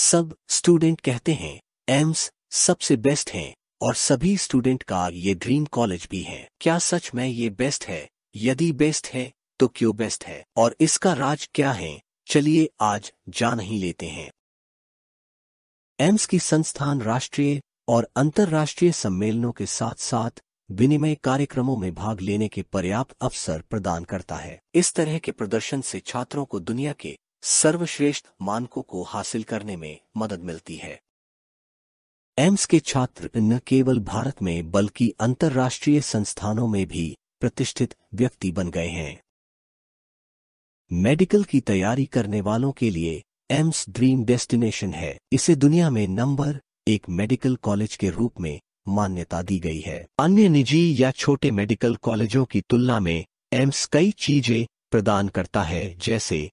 सब स्टूडेंट कहते हैं एम्स सबसे बेस्ट है और सभी स्टूडेंट का ये ड्रीम कॉलेज भी है क्या सच में ये बेस्ट है यदि बेस्ट है तो क्यों बेस्ट है और इसका राज क्या है चलिए आज जान ही लेते हैं एम्स की संस्थान राष्ट्रीय और अंतर्राष्ट्रीय सम्मेलनों के साथ साथ विनिमय कार्यक्रमों में भाग लेने के पर्याप्त अवसर प्रदान करता है इस तरह के प्रदर्शन से छात्रों को दुनिया के सर्वश्रेष्ठ मानकों को हासिल करने में मदद मिलती है एम्स के छात्र न केवल भारत में बल्कि अंतर्राष्ट्रीय संस्थानों में भी प्रतिष्ठित व्यक्ति बन गए हैं मेडिकल की तैयारी करने वालों के लिए एम्स ड्रीम डेस्टिनेशन है इसे दुनिया में नंबर एक मेडिकल कॉलेज के रूप में मान्यता दी गई है अन्य निजी या छोटे मेडिकल कॉलेजों की तुलना में एम्स कई चीजें प्रदान करता है जैसे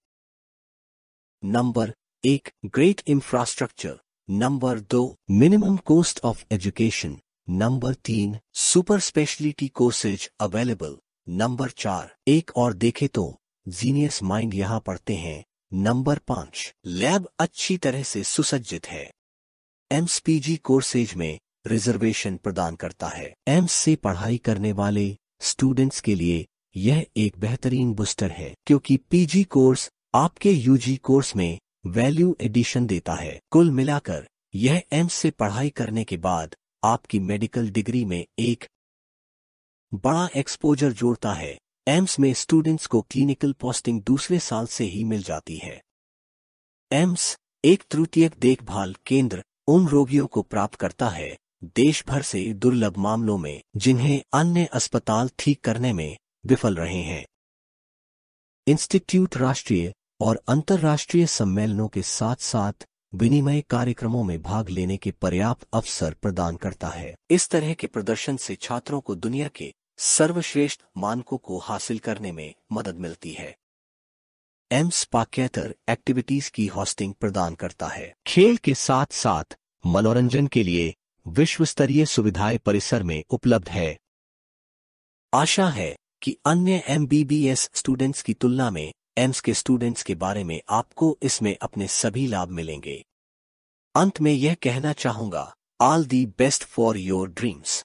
नंबर एक ग्रेट इंफ्रास्ट्रक्चर नंबर दो minimum cost of education number तीन super speciality courses available number चार एक और देखे तो जीनियस माइंड यहाँ पढ़ते हैं नंबर पांच लैब अच्छी तरह से सुसज्जित है पीजी कोर्सेज में रिजर्वेशन प्रदान करता है एम्स से पढ़ाई करने वाले स्टूडेंट्स के लिए यह एक बेहतरीन बूस्टर है क्योंकि पीजी कोर्स आपके यूजी कोर्स में वैल्यू एडिशन देता है कुल मिलाकर यह एम्स से पढ़ाई करने के बाद आपकी मेडिकल डिग्री में एक बड़ा एक्सपोजर जोड़ता है एम्स में स्टूडेंट्स को क्लिनिकल पोस्टिंग दूसरे साल से ही मिल जाती है एम्स एक तृतीयक देखभाल केंद्र उन रोगियों को प्राप्त करता है देश भर से दुर्लभ मामलों में जिन्हें अन्य अस्पताल ठीक करने में विफल रहे हैं इंस्टीट्यूट राष्ट्रीय और अंतर्राष्ट्रीय सम्मेलनों के साथ साथ विनिमय कार्यक्रमों में भाग लेने के पर्याप्त अवसर प्रदान करता है इस तरह के प्रदर्शन से छात्रों को दुनिया के सर्वश्रेष्ठ मानकों को हासिल करने में मदद मिलती है एम्स पाकेतर एक्टिविटीज की हॉस्टिंग प्रदान करता है खेल के साथ साथ मनोरंजन के लिए विश्व स्तरीय सुविधाएं परिसर में उपलब्ध है आशा है कि अन्य एमबीबीएस स्टूडेंट्स की तुलना में एम्स के स्टूडेंट्स के बारे में आपको इसमें अपने सभी लाभ मिलेंगे अंत में यह कहना चाहूंगा all the best for your dreams